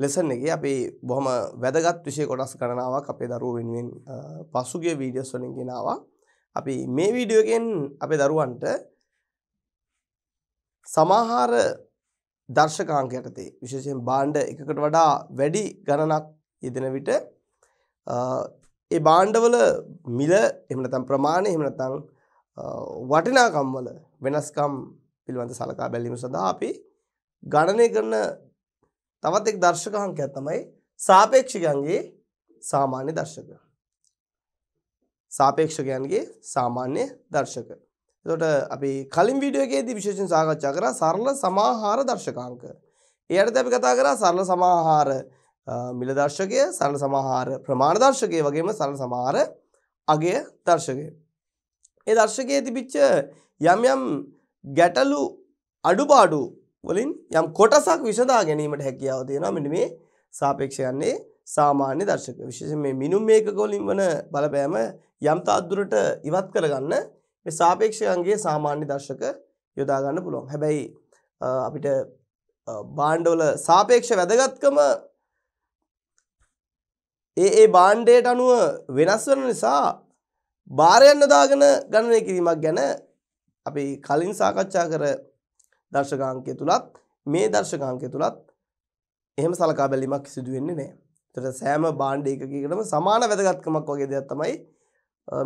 Lesson එක අපි බොහොම වැදගත් විෂය කොටස් ගණනාවක් අපේ දරුව වෙනුවෙන් පසුගේ වීඩියස් වලින් ගෙනවා අපි මේ වීඩියෝගෙන් අපේ දරුවන්ට සමහර දර්ශකාංක යටතේ විශේෂයෙන් භාණ්ඩ එකකට වඩා වැඩි ගණනක් යෙදෙන විට ඒ භාණ්ඩවල මිල එහෙම නැත්නම් ප්‍රමාණය එහෙම නැත්නම් වටිනාකම් වල වෙනස්කම් පිළිබඳ සලකා බැලීම සඳහා අපි ගණනය කරන තවත් එක් දර්ශක අංකයක් තමයි සාපේක්ෂිකයන්ගේ සාමාන්‍ය දර්ශක. සාපේක්ෂකයන්ගේ සාමාන්‍ය දර්ශක. එතකොට අපි කලින් වීඩියෝ එකේදී විශේෂයෙන් සාකච්ඡා කරා සරල සමාහාර දර්ශකාංක. ඒ අරද අපි කතා කරා සරල සමාහාර මිල දර්ශකය, සරල සමාහාර ප්‍රමාණ දර්ශකය වගේම සරල සමාහාර අගය දර්ශකය. ඒ දර්ශකයේ තිබිච්ච යම් යම් ගැටලු අඩුපාඩු වලින් යම් කොටසක් විසඳා ගැනීමට හැකියාව තියෙනවා මෙන්න මේ සාපේක්ෂයන්නේ සාමාන්‍ය දර්ශක. විශේෂයෙන් මේ මිනුම් මේකක වලින් වන බලපෑම යම් තාද්දුරට ඉවත් කරගන්න මේ සාපේක්ෂයන්ගේ සාමාන්‍ය දර්ශක යොදා ගන්න පුළුවන්. හැබැයි අපිට බාණ්ඩවල සාපේක්ෂ වැදගත්කම ඒ ඒ බාණ්ඩයට අනුව වෙනස් වෙන නිසා බාරයන්න දාගෙන ගණනය කිරීමක් ගැන අපි කලින් සාකච්ඡා කර දර්ශකාංකය තුලත් මේ දර්ශකාංකය තුලත් එහෙම සලකා බැලීමක් සිදු වෙන්නේ නැහැ. ඒතර සෑම භාණ්ඩ එකකකටම සමාන වැදගත්කමක් වගේ දෙයක් තමයි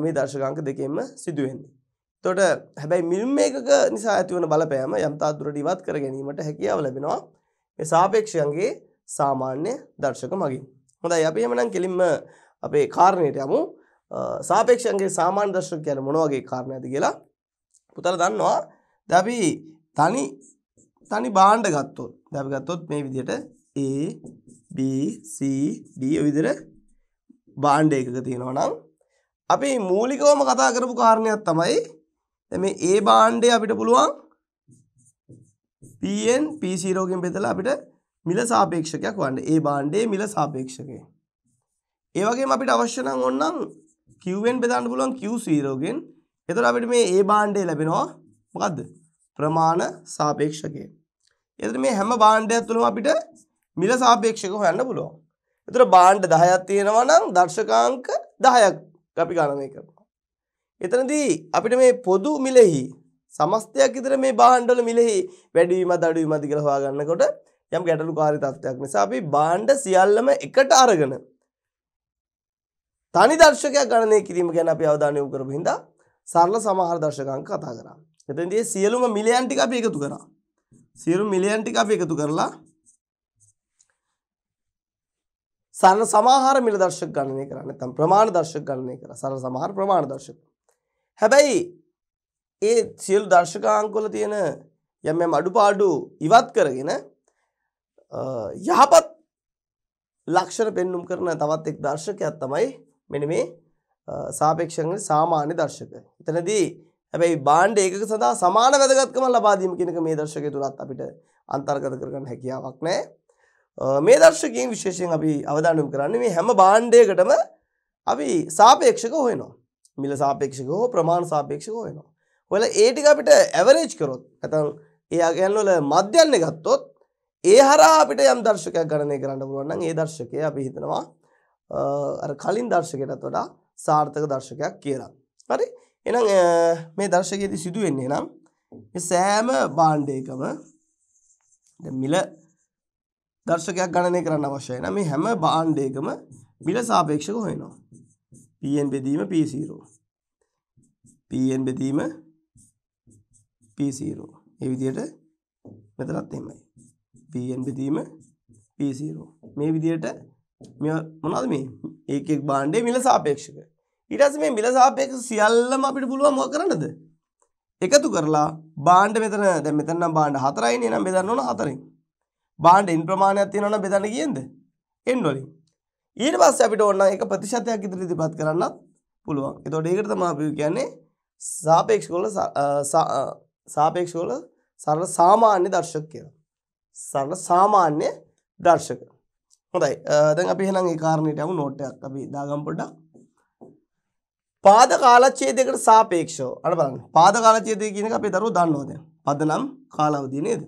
මේ දර්ශකාංක දෙකෙන්ම සිදු වෙන්නේ. එතකොට හැබැයි මිල්ම් එකක නිසා ඇතිවන බලපෑම යම් තාක් දුරට ඉවත් කර ගැනීමට හැකියාව ලැබෙනවා මේ සාපේක්ෂයන්ගේ සාමාන්‍ය දර්ශක මගින්. හොඳයි අපි එහෙමනම් කෙලින්ම අපේ කාරණයට යමු. සාපේක්ෂයන්ගේ සාමාන්‍ය දර්ශක කියන්නේ මොන වගේ කාරණාද කියලා. පුතලා දන්නවා. දැන් අපි තනි තනි භාණ්ඩ ගත්තොත් දැන් අපි ගත්තොත් මේ විදිහට A B C D ඔය විදිහට භාණ්ඩ එකක තියෙනවා නම් අපි මූලිකවම කතා කරපු කාරණයක් තමයි දැන් මේ A භාණ්ඩය අපිට පුළුවන් Pn P0 කින් බෙදලා අපිට මිල සාපේක්ෂකයක් වන්න. A භාණ්ඩයේ මිල සාපේක්ෂකය. ඒ වගේම අපිට අවශ්‍ය නම් ඕනනම් Qn බෙදන්න පුළුවන් Q0 කින්. එතකොට අපිට මේ A භාණ්ඩය ලැබෙනවා මොකද්ද? ප්‍රමාණ සාපේක්ෂකය. එතන මේ හැම භාණ්ඩයක් තුළම අපිට මිල සාපේක්ෂක හොයන්න පුළුවන්. එතන භාණ්ඩ 10ක් තියෙනවා නම් දර්ශකාංක 10ක් අපි ගණනය කරනවා. එතනදී අපිට මේ පොදු මිලෙහි සමස්තයක් ඉදර මේ භාණ්ඩවල මිලෙහි වැඩිවීමද අඩුවීමද කියලා හොයාගන්නකොට යම් ගැටලුකාරී තත්ත්වයක් නිසා අපි භාණ්ඩ සියල්ලම එකට අරගෙන තනි දර්ශකයක් ගණනය කිරීම ගැන අපි අවධානය යොමු කරපු හින්දා සරල සමහර දර්ශකාංක කතා කරා. එතනදී සියලුම මිලයන් ටික අපි එකතු කරා. සියලු මිලයන් ටික අපි එකතු කරලා සරණ සමාහාර මිල දර්ශක ගණනය කරා. නැත්නම් ප්‍රමාණ දර්ශක ගණනය කරා. සරණ සමාහාර ප්‍රමාණ දර්ශක. හැබැයි ඒ සියලු දර්ශකාංක වල තියෙන යම් යම් අඩුපාඩු ඉවත් කරගෙන යහපත් ලක්ෂණ පෙන්눔 කරන තවත් එක් දර්ශකයක් තමයි මෙන්න මේ සාපේක්ෂයෙන් සාමාන්‍ය දර්ශක. එතනදී හැබැයි බාණ්ඩ ඒකක සඳහා සමාන වැදගත්කම ලබා දීම කියන එක මේ දර්ශකය තුලත් අපිට අන්තර්ගත කරගන්න හැකියාවක් නැහැ. මේ දර්ශකයෙන් විශේෂයෙන් අපි අවධානය කරන්නේ මේ හැම බාණ්ඩයකටම අපි සාපේක්ෂක හොයනවා. මිල සාපේක්ෂක හෝ ප්‍රමාණ සාපේක්ෂක හොයනවා. ඔයාලා ඒ ටික අපිට ඇවරේජ් කරොත් නැත්නම් ඒ අගයන් වල මධ්‍යන්නේ ගත්තොත් ඒ හරහා අපිට යම් දර්ශකයක් ගණනය කරන්න පුළුවන් නම් ඒ දර්ශකය අපි හිතනවා අර කලින් දර්ශකයටත් වඩා සාර්ථක දර්ශකයක් කියලා. හරි? එහෙනම් මේ දර්ශකයේදී සිදු වෙන්නේ නම් මේ සෑම භාණ්ඩයකම දැන් මිල දර්ශකයක් ගණනය කරන්න අවශ්‍යයි නම් මේ හැම භාණ්ඩයකම මිල සාපේක්ෂව හොයනවා. Pn බෙදීම P0. Pn බෙදීම P0. මේ විදිහට මෙතනත් එහෙමයි. Pn බෙදීම P0. මේ විදිහට මොනවද මේ? එක එක භාණ්ඩයේ මිල සාපේක්ෂක. ඊටස මේ මිල සාපේක සියල්ලම අපිට පුළුවන් මොක කරන්නද එකතු කරලා බාණ්ඩ මෙතන දැන් මෙතන නම් බාණ්ඩ හතරයිනේ නම් බෙදන්න ඕන හතරෙන් බාණ්ඩ n ප්‍රමාණයක් තියෙනවා නම් බෙදන්න කියෙන්ද n වලින් ඊට පස්සේ අපිට ඕන නම් ඒක ප්‍රතිශතයක් ඉදිරියට ඉදපත් කරන්නත් පුළුවන් එතකොට ඒකට තමයි අපි කියන්නේ සාපේක්ෂ වල සාපේක්ෂ වල සරල සාමාන්‍ය දර්ශක කියලා සරල සාමාන්‍ය දර්ශක හොඳයි දැන් අපි එහෙනම් ඒ කාරණේට යමු නෝට් එකක් අපි දාගමු පොඩ්ඩක් පාද කාලච්ඡේදයකට සාපේක්ෂව අර බලන්න පාද කාලච්ඡේදය කියන එක අපේ දරුවෝ දන්නවා දැන් පදනම් කාලාවදී නේද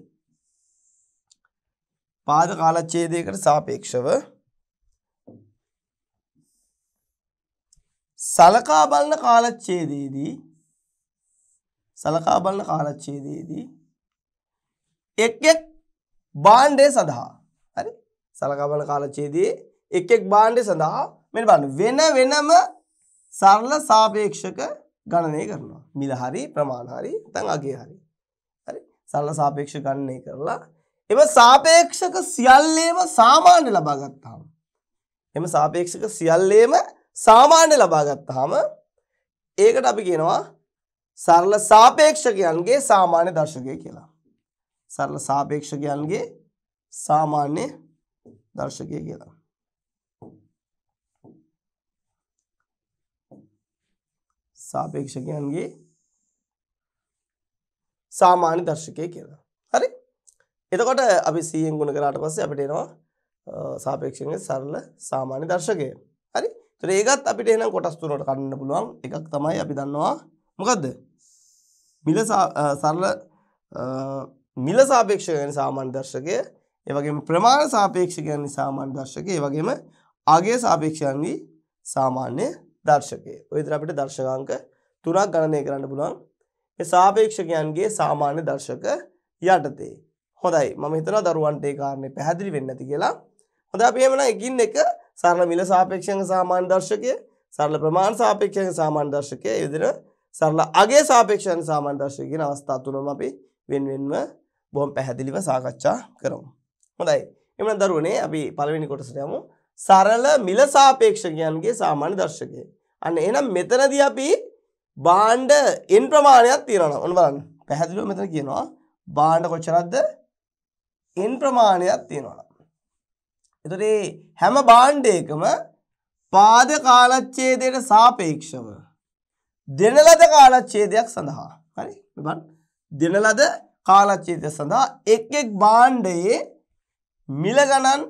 පාද කාලච්ඡේදයකට සාපේක්ෂව සලකා බලන කාලච්ඡේදයේදී සලකා බලන කාලච්ඡේදයේදී එක් එක් භාණ්ඩය සඳහා හරි සලකා බලන කාලච්ඡේදයේ එක් එක් භාණ්ඩය සඳහා මෙන්න බලන්න වෙන වෙනම සරල සාපේක්ෂක ගණනය කරනවා. මිල හරි ප්‍රමාණ හරි නැත්නම් අගේ හරි. හරි. සරල සාපේක්ෂ ගණනය කරලා එම සාපේක්ෂක සියල්ලේම සාමාන්‍ය ලබා ගත්තාම එම සාපේක්ෂක සියල්ලේම සාමාන්‍ය ලබා ගත්තාම ඒකට අපි කියනවා සරල සාපේක්ෂකයන්ගේ සාමාන්‍ය දර්ශකය කියලා. සරල සාපේක්ෂකයන්ගේ සාමාන්‍ය දර්ශකය කියලා. සාපේක්ෂකයන්ගේ සාමාන්‍ය දර්ශකය කියලා. හරි? එතකොට අපි 100ෙන් ගුණ කරාට පස්සේ අපිට එනවා සාපේක්ෂකයේ සරල සාමාන්‍ය දර්ශකය. හරි? ඒතර ඒකත් අපිට එහෙනම් කොටස් තුනකට කඩන්න පුළුවන්. එකක් තමයි අපි දන්නවා මොකද්ද? මිල සරල මිල සාපේක්ෂකයන් සාමාන්‍ය දර්ශකය, ඒ වගේම ප්‍රමාණ සාපේක්ෂකයන් සාමාන්‍ය දර්ශකය, ඒ වගේම අගය සාපේක්ෂයන්ගේ සාමාන්‍ය දර්ශකය. ඔය විදිහට අපිට දර්ශකාංක තුනක් ගණනය කරන්න පුළුවන්. මේ සාපේක්ෂකයන්ගේ සාමාන්‍ය දර්ශක යටතේ. හොඳයි. මම හිතනවා දරුවන්ට ඒ කාරණේ පැහැදිලි වෙන්නේ නැති කියලා. හොඳයි අපි එහෙමනම් එකින් එක සරල මිල සාපේක්ෂයන්ගේ සාමාන්‍ය දර්ශකය, සරල ප්‍රමාණ සාපේක්ෂයන්ගේ සාමාන්‍ය දර්ශකය, ඒ විදිහට සරල අගේ සාපේක්ෂයන්ගේ සාමාන්‍ය දර්ශකය කියන අවස්ථා තුනම අපි වෙන වෙනම බොහොම පැහැදිලිව සාකච්ඡා කරමු. හොඳයි. එමනම් දරුවනේ අපි පළවෙනි කොටසට යමු. සරල මිල සාපේක්ෂකයන්ගේ සාමාන්‍ය දර්ශකය. අන්න එහෙනම් මෙතනදී අපි භාණ්ඩ n ප්‍රමාණයක් තියනවා. ඔන්න බලන්න. පැහැදිලිව මෙතන කියනවා භාණ්ඩ කොච්චරක්ද? n ප්‍රමාණයක් තියනවා. එතකොට හැම භාණ්ඩයකම පාද කාලච්ඡේදයට සාපේක්ෂව දෙන ලද කාලච්ඡේදයක් සඳහා හරි බලන්න දෙන ලද කාලච්ඡේදය සඳහා එක් එක් භාණ්ඩයේ මිල ගණන්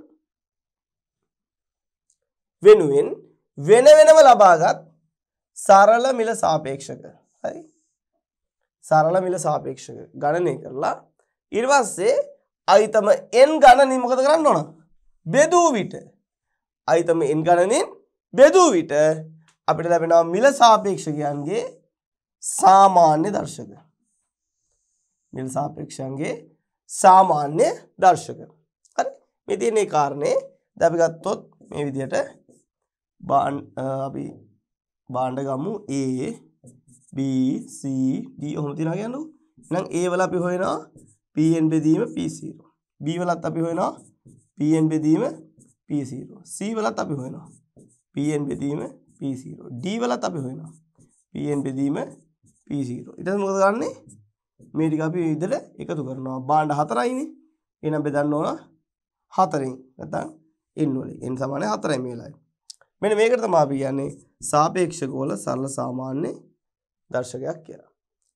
වෙනුවෙන් වෙන වෙනම ලබාගත් සරල මිල සාපේක්ෂක හරි සරල මිල සාපේක්ෂක ගණනය කරලා ඊට පස්සේ අයිතම n ගණනින් මොකද කරන්න ඕන? බෙදූ විට අයිතම n ගණනින් බෙදූ විට අපිට ලැබෙනවා මිල සාපේක්ෂකයන්ගේ සාමාන්‍ය දර්ශක. මිල සාපේක්ෂයන්ගේ සාමාන්‍ය දර්ශක. හරි. මේ තියෙන කාරණේ දැන් අපි ගත්තොත් මේ විදිහට බාන් අපි බාණ්ඩ ගමු A B C D ඔහොම තියනවා කියන්නේ එහෙනම් A වල අපි හොයනවා Pn බෙදීම P0 B වලත් අපි හොයනවා Pn බෙදීම P0 C වලත් අපි හොයනවා Pn බෙදීම P0 D වලත් අපි හොයනවා Pn බෙදීම P0 ඊට පස්සේ මොකද කරන්නේ මේ ටික අපි විදිහට එකතු කරනවා බාණ්ඩ හතරයිනේ එහෙනම් බෙදන්න ඕන හතරෙන් නැත්නම් n වලින් n සමානයි 4යි මේ වෙලාවේ මෙන්න මේකට තමයි අපි කියන්නේ සාපේක්ෂ ගෝල සරල සාමාන්‍ය දර්ශකයක් කියලා.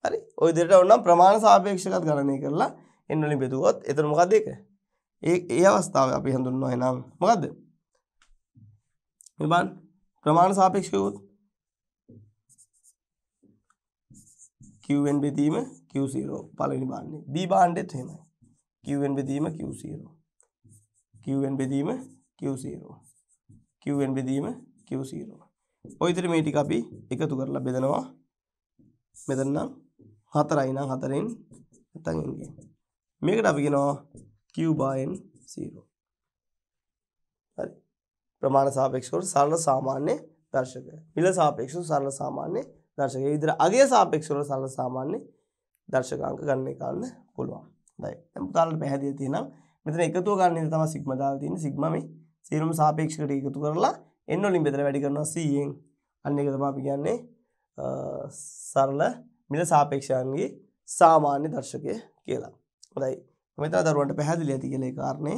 හරි. ওই විදිහට ඕනනම් ප්‍රමාණ සාපේක්ෂකත් ගණනය කරලා n වලින් බෙදුවොත් එතන මොකද්ද ඒක? ඒ ඒ අවස්ථාවේ අපි හඳුන්වනවා එහෙනම් මොකද්ද? මේ බලන්න ප්‍රමාණ සාපේක්ෂක ගෝල Qn බෙදීම Q0 පළවෙනි භාණ්ඩේ. D භාණ්ඩෙත් එහෙමයි. Qn බෙදීම Q0. Qn බෙදීම Q0. Qn බෙදීම Q0. ඔය විතර මේ ටික අපි එකතු කරලා බෙදනවා. මෙතන නම් 4යි නම් 4ෙන් නැත්තම් n ගියේ. මේකට අපි කියනවා Q by n0. හරි. ප්‍රමාණ සාපේක්ෂව සරල සාමාන්‍ය දර්ශකය. මිල සාපේක්ෂව සරල සාමාන්‍ය දර්ශකය. ඒ විතර අගය සාපේක්ෂව සරල සාමාන්‍ය දර්ශකාංක ගණනය කරන්න පුළුවන්. හොඳයි. දැන් පුතාලට පැහැදිලි තියෙනවා. මෙතන එකතුව ගන්න ඉඳ තමයි සිග්මා දාලා තියෙන්නේ. සිග්මා මේ සීරුම සාපේක්ෂකට එකතු කරලා එන්න වලින් බෙදලා වැඩි කරනවා 100ෙන්. අන්න ඒක තමයි අපි කියන්නේ සරල මිල සාපේක්ෂයන්ගේ සාමාන්‍ය දර්ශකය කියලා. හොඳයි. මෙතන දරුවන්ට පැහැදිලි ඇති කියලා ඒ කාරණේ.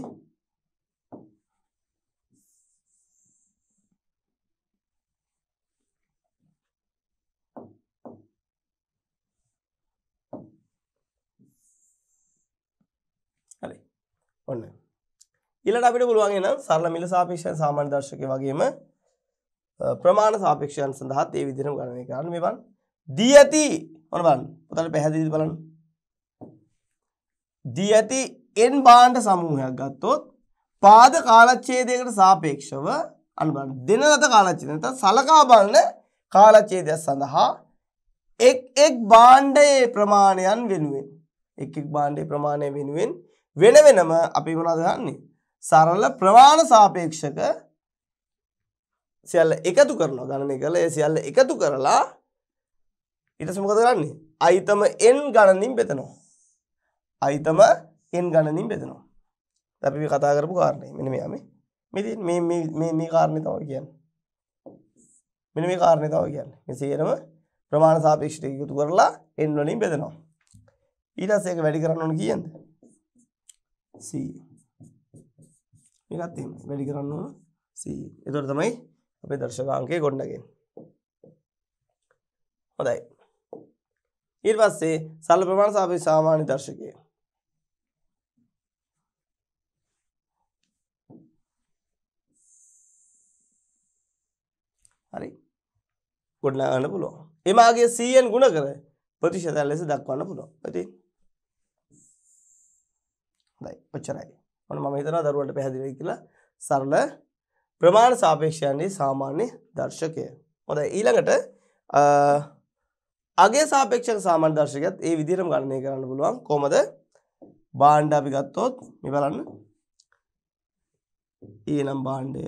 හරි. ඔන්න. ඊළඟට අපිට පුළුවන් එහෙනම් සරල මිල සාපේක්ෂයන් සාමාන්‍ය දර්ශකය වගේම ප්‍රමාණ සාපේක්ෂයන් සඳහාත් ඒ විදිහටම ගණනය කරන්න මේවන් දී ඇති මොන බලන්න පුතට පැහැදිලිද බලන්න දී ඇති n භාණ්ඩ සමූහයක් ගත්තොත් පාද කාලච්ඡේදයකට සාපේක්ෂව අන්න බලන්න දෙන ලද කාලච්ඡේදය නැත්නම් සලකා බලන කාලච්ඡේදය සඳහා එක් එක් භාණ්ඩයේ ප්‍රමාණයන් වෙනුවෙන් එක් එක් භාණ්ඩයේ ප්‍රමාණය වෙනුවෙන් වෙන වෙනම අපි මොනවද ගන්නේ සරල ප්‍රවාණ සාපේක්ෂක සියල්ල එකතු කරනවා ගණනය කළ ඒ සියල්ල එකතු කරලා ඊට සමකද කරන්නේ අයිතම එන් ගණනින් බෙතනවා අයිතම එන් ගණනින් බෙතනවා අපි කතා කරපු කාරණය මෙන මෙයාම මෙති මේ කාරණය තව කියන්න මෙන මේ කාරණය තව කියන්න මෙසේරම ප්‍රමාණ සාපේක්ෂට එකතු කරලා එන්වලින් බෙදෙනවා ඊටස්සේක වැඩි කරන්න ඕන කියද සී මේකත් එහෙමයි. වැඩි කරන්න ඕන 100. ඒතකොට තමයි අපේ දර්ශක අංකය ගොඩනගන්නේ. හොඳයි. ඊට පස්සේ සරල ප්‍රමාණ සාපේක්ෂ සාමාන්‍ය දර්ශකය. හරි. ගොඩනගා ගන්න පුළුවන්. එමාගේ 100න් ගුණ කර ප්‍රතිශතය ලෙස දක්වන්න පුළුවන්. ඉතින් හොඳයි. ඔච්චරයි. ඔන්න මම හිතනවා දරුවන්ට පැහැදිලි කියලා සරල ප්‍රමාණ සාපේක්ෂයන්නේ සාමාන්‍ය දර්ශකය. හොඳයි ඊළඟට අගේ සාපේක්ෂක සාමාන්‍ය දර්ශකයත් ඒ විදිහටම ගණනය කරන්න පුළුවන්. කොහොමද? භාණ්ඩ අපි ගත්තොත් මේ බලන්න. E නම් භාණ්ඩය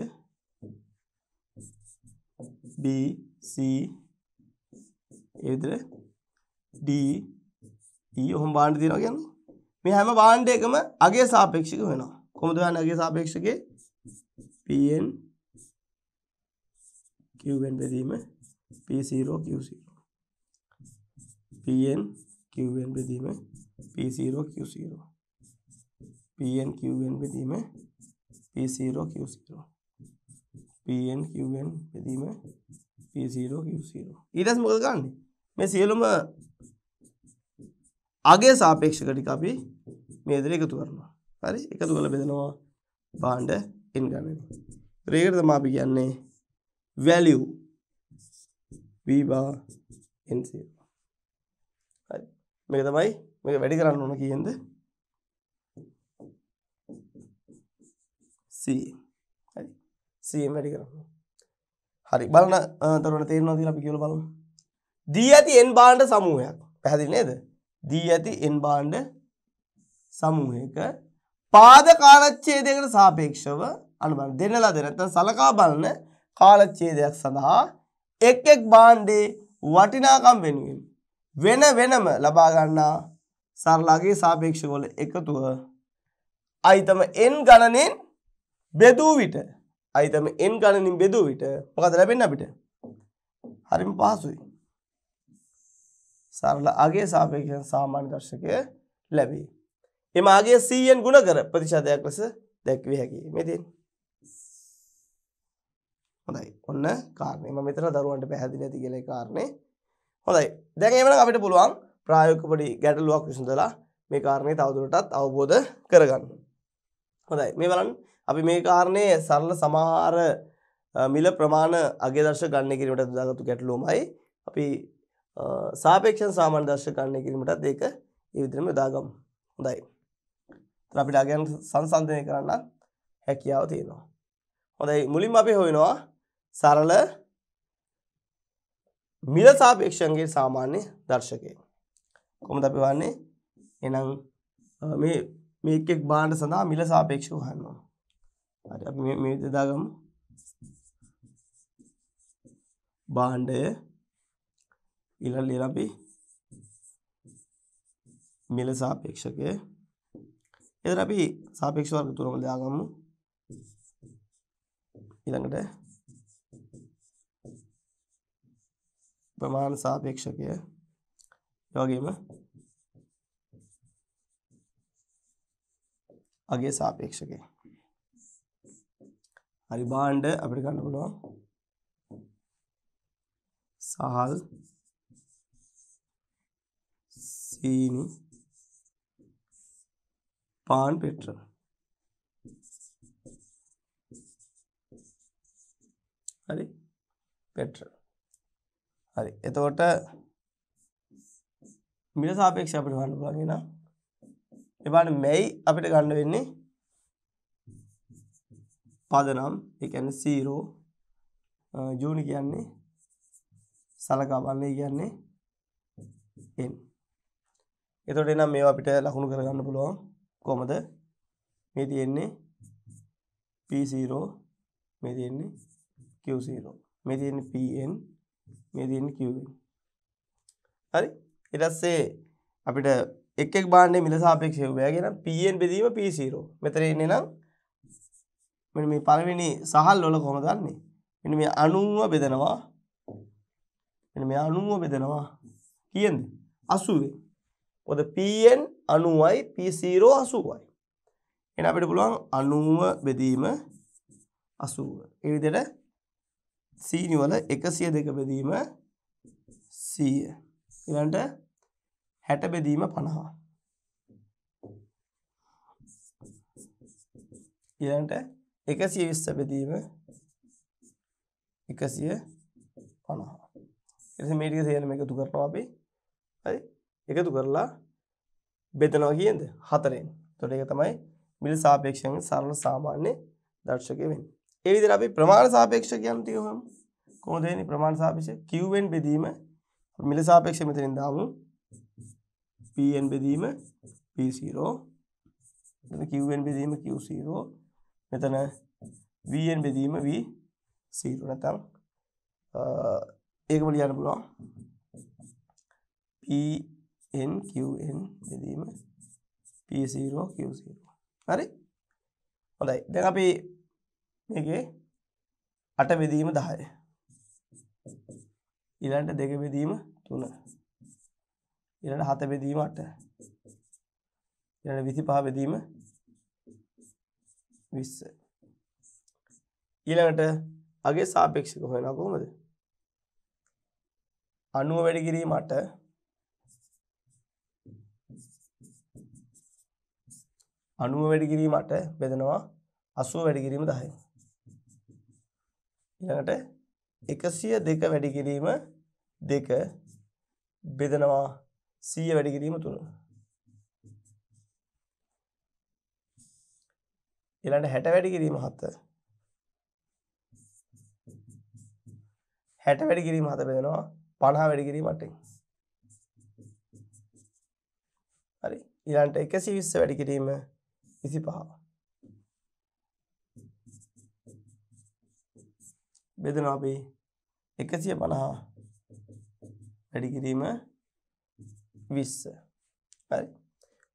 B C ඒ විදිහට D E ඔහොම භාණ්ඩ තියනවා කියන්නේ මේ හැම භාණ්ඩයකම අගේ සාපේක්ෂික වෙනවා. කොහොමද හොයන්නේ අගේ සාපේක්ෂකේ? Pn Q වෙන් බෙදීම P0 Q0. Pn Q වෙන් බෙදීම P0 Q0. Pn Q වෙන් බෙදීම P0 Q0. Pn Q වෙන් බෙදීම P0 Q0. ඊට පස්සේ මොකද කරන්නේ? මේ සියලුම අගේ සාපේක්ෂක ටික අපි මේ විදිහට එකතු කරනවා. හරි? එකතු කරලා බෙදනවා භාණ්ඩ n ගණනේ. ඒකට තමයි අපි කියන්නේ value v bar n කියලා. හරි. මේක තමයි මේක වැඩි කරන්න ඕන කියන්නේ C. හරි. C වැඩි කරන්න. හරි. බලන තරුණ තේරෙනවද කියලා අපි කියලා බලමු. දී ඇති n භාණ්ඩ සමූහයක්. පැහැදිලි නේද? දී ඇති එන් බාණ්ඩ සමූහයක පාද කාලච්ඡේදයකට සාපේක්ෂව අනුබල දෙන ලද නැත්නම් සලකා බලන කාලච්ඡේදයක් සඳහා එක් එක් බාණ්ඩේ වටිනාකම් වෙනුවෙන් වෙන වෙනම ලබා ගන්නා සරලාගේ සාපේක්ෂ වල එකතුව අයිතම n ගණනෙන් බෙදූ විට අයිතම n ගණනින් බෙදූ විට මොකද ලැබෙන්නේ අපිට? හරිම පහසුයි. සරල අගේ සාපේක්ෂයෙන් සාමාන්‍ය දර්ශකය ලැබේ. එම අගේ 100ෙන් ගුණ කර ප්‍රතිශතයක් ලෙස දැක්විය හැකියි. මේ තියෙන්නේ. හොඳයි. ඔන්න කාරණේ. මම මෙතන දරුවන්ට පැහැදිලි ඇති කියලා ඒ කාරණේ. හොඳයි. දැන් එවනම් අපිට පුළුවන් ප්‍රායෝගික පොඩි ගැටලුවක් විසඳලා මේ කාරණේ තවදුරටත් අවබෝධ කරගන්න. හොඳයි. මේ බලන්න අපි මේ කාරණේ සරල සමහර මිල ප්‍රමාණ අගේ දර්ශක ගණනය කිරීමට දාගත්තු ගැටලුවමයි අපි සාපේක්ෂන් සාමාන්‍ය දර්ශකරණය කිරීමටත් ඒක ඒ විදිහම යොදාගමු. හොඳයි. ඒත් අපිට අගයන් සංසන්දනය කරන්න හැකියාව තියෙනවා. හොඳයි මුලින්ම අපි හොයනවා සරල මිල සාපේක්ෂන්ගේ සාමාන්‍ය දර්ශකය. කොහොමද අපි වන්නේ? එහෙනම් මේ මේ එක් එක් භාණ්ඩ සඳහා මිල සාපේක්ෂව හොයන්න ඕන. හරි අපි මේ මේ දාගමු. භාණ්ඩය ඊළඟ ලියලා අපි මිල සාපේක්ෂකය එතන අපි සාපේක්ෂ වර්ග තුනම දාගමු ඊළඟට ප්‍රමාණ සාපේක්ෂකය ඒ වගේම අගේ සාපේක්ෂකය හරි භාණ්ඩ අපිට ගන්න පුළුවන් සහල් සීනි පාන් පෙට්‍රල් හරි පෙට්‍රල් හරි එතකොට මිල සාපේක්ෂ අපිට ගන්න පුළුවන් නේද? ඒ බලන්න මෙයි අපිට ගන්න වෙන්නේ පදනම් ඒ කියන්නේ 0 ජූනි කියන්නේ සලකා බලන්නේ කියන්නේ n එතකොට එනම් මේවා අපිට ලකුණු කරගන්න පුළුවන් කොහමද? මේ තියෙන්නේ P0 මේ තියෙන්නේ Q0 මේ තියෙන්නේ Pn මේ තියෙන්නේ Qn හරි ඊට පස්සේ අපිට එක් එක් භාණ්ඩයේ මිල සාපේක්ෂව වෑගෙන Pn බෙදීම P0 මෙතන ඉන්නේ නම් මෙන්න මේ පළවෙනි සහල් වල කොහොමද ගන්නෙ මෙන්න මේ 90 බෙදනවා මෙන්න මේ 90 බෙදනවා කීයද 80 මොකද Pn 90යි P0 80යි. එහෙනම් අපිට පුළුවන් 90 බෙදීම 80. ඒ විදිහට සීනි වල 102 බෙදීම 100. ඊළඟට 60 බෙදීම 50. ඊළඟට 120 බෙදීම 150. එතකොට මේ ටික සේරම එකතු කරනවා අපි. හරි? එකතු කරලා බෙදනවා කියද හතරෙන් තොට එක තමයි මිල සාපේක්ෂයෙන් සරල සාමාන්‍ය දර්ශකය වෙන් ඒවිදි අපි ප්‍රමාණ සාපේක්ෂකයන් තියහම් කෝදයනි ප්‍රමාණ සාපේක්ෂ කිවෙන් බෙදීම මිල සාපේක්ෂ මෙතරින් දාමු පන් බෙදීම පෝ කිවෙන් බෙදීම කිවෝ මෙතන වන් බෙදීම වී සීරු නැතම් ඒකම ලියන්න පුළුවන් NQN බෙදීම P0 Q0 හරි හොඳයි දැන් අපි මේකේ 8 බෙදීම 10 ඊළඟට 2 බෙදීම 3 ඊළඟට 7 බෙදීම 8 ඊළඟට 25 බෙදීම 20 ඊළඟට අගේ සාපේක්ෂක හොයනවා කොහොමද 90 වැඩි කිරීම 8 90 වැඩි කිරීම 8 බෙදනවා 80 වැඩි කිරීම 10යි. ඊළඟට 102 වැඩි කිරීම 2 බෙදනවා 100 වැඩි කිරීම 3. ඊළඟට 60 වැඩි කිරීම 7 60 වැඩි කිරීම 7 බෙදනවා 50 වැඩි කිරීම 8යි. හරි. ඊළඟට 120 වැඩි කිරීම 3 25. බෙදන අපි 150 වැඩි කිරීම 20. හරි.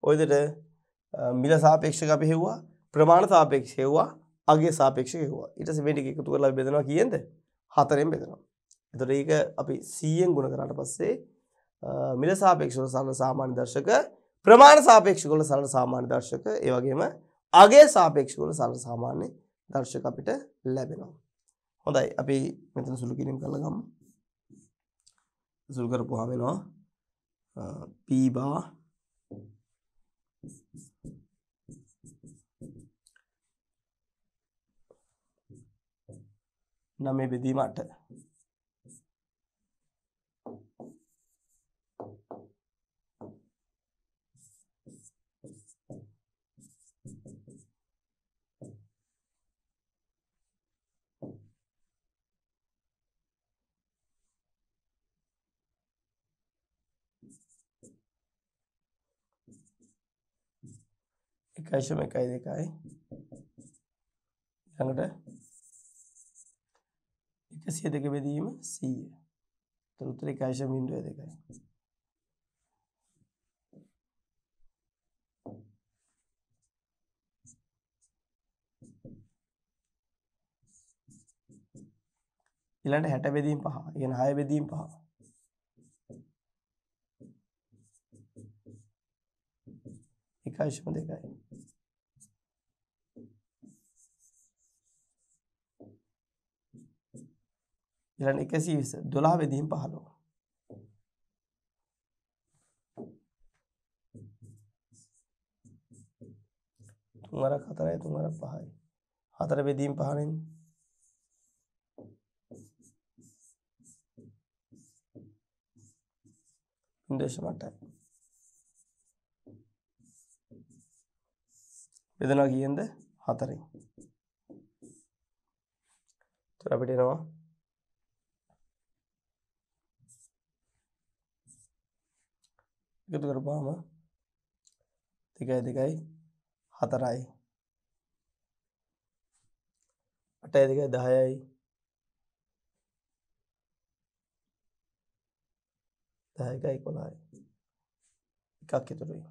ඔය විදිහට මිල සාපේක්ෂක අපි හෙව්වා ප්‍රමාණ සාපේක්ෂ හෙව්වා අගේ සාපේක්ෂක හෙව්වා. ඊට පස්සේ මේ ටික එකතු කරලා බෙදනවා කීයෙන්ද? 4ෙන් බෙදනවා. එතකොට ඒක අපි 100ෙන් ගුණ කරාට පස්සේ මිල සාපේක්ෂව සාමාන්‍ය දර්ශක ප්‍රමාණ සාපේක්ෂකොල සරල සාමාන්‍ය දර්ශක ඒ වගේම අගේ සාපේක්ෂකොල සරල සාමාන්‍ය දර්ශක අපිට ලැබෙනවා. හොඳයි අපි මෙතන සුළු කිරීම කරලා ගමු. සුළු කරපුවාම එනවා p bar නමේ බෙදීම 8 එකයිශම එකයි දෙකයි ළඟට එකසිය දෙක බෙදීම සීය තොරතුර එකයිශම ඉන්දුව දෙකයි ඊළඟට 60 බෙදීම් පහ. ඉගෙන 6 බෙදීම් පහ. इकाश मध्य का इलासी दुलावे दिन पहालो तुम्हारा खतरा है तुम्हारा पहाड़ खतरा भी दिन पहाड़े इंद्र समाटा है බෙදනවා කීයෙන්ද 4න්. ඒතර අපිට එනවා එකතු කරපුවාම 2යි 2යි 4යි 8යි 2යි 10යි 10 එකයි 11යි එකක් ඉතුරුයි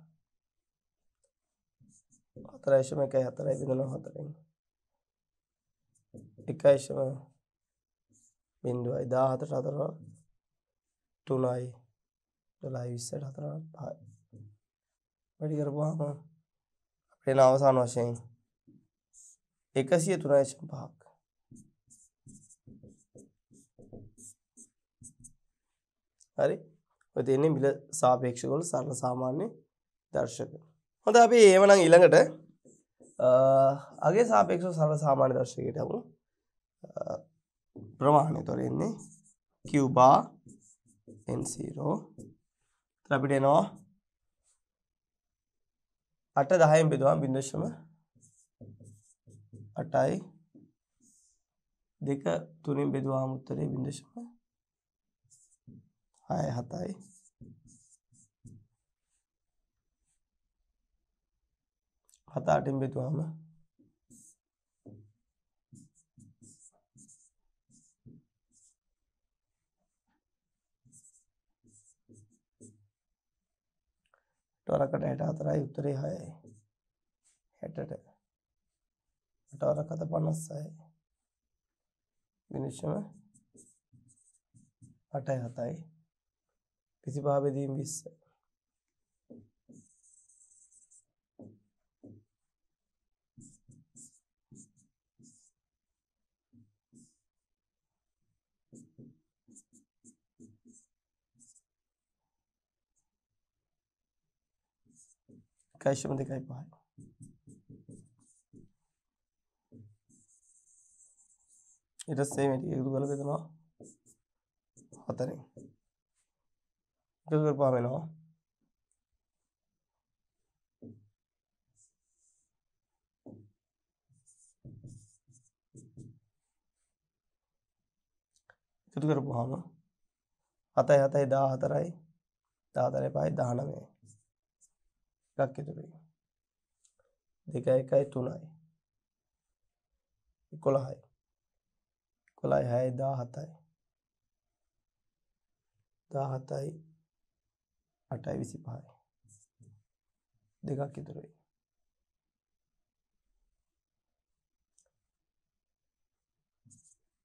4.1 4.04න් 1.0 බිඳුවයි 17ට 4 3යි 12 20ට 4 5යි වැඩි කරපුවාම අපේ අවසාන වශයෙන් 103.5ක් හරි ඔය තියෙන්නේ මිල සාපේක්ෂ වල සරල සාමාන්‍ය දර්ශක හොඳ අපි ඒවනම් ඊළඟට අගේ සාපේක්ෂව සරල සාමාන්‍ය දර්ශකයට යමු. ප්‍රමාණය තොර එන්නේ q bar n0 තර අපිට එනවා 8 10න් බෙදුවාම 0.8යි දෙක තුනින් බෙදුවාම උත්තරේ 0.6 7යි 7 8න් බෙදුවාම වරකට 64යි උත්තරේ 6යි 60ට වරකට 56යි විනිශ්චය 8යි 7යි 25 බෙදීම් 20 1.25යි. ඊට පස්සේ මේ ටික එකතු කරලා බෙදනවා 4න්. එකතු කරපුවාම එනවා 1 කරපුවාම 7යි 7යි 14යි 14යි 5යි 19යි কাকে ধরি দেখায় কায় তুনায় কোলাহায় কোলায় হায় দা হাতায় দা হাতায় আটায় বেশি পাহায় দেখা কি ধরি